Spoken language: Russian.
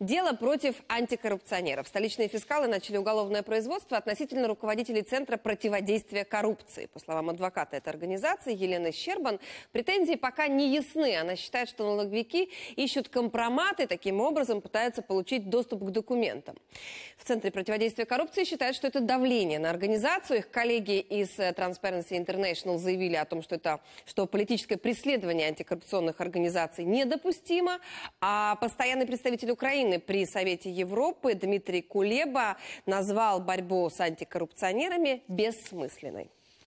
Дело против антикоррупционеров. Столичные фискалы начали уголовное производство относительно руководителей Центра противодействия коррупции. По словам адвоката этой организации Елены Щербан, претензии пока не ясны. Она считает, что налоговики ищут компроматы, таким образом пытаются получить доступ к документам. В Центре противодействия коррупции считают, что это давление на организацию. Их коллеги из э, Transparency International заявили о том, что, это, что политическое преследование антикоррупционных организаций недопустимо. А постоянный представитель Украины Украины при Совете Европы Дмитрий Кулеба назвал борьбу с антикоррупционерами бессмысленной.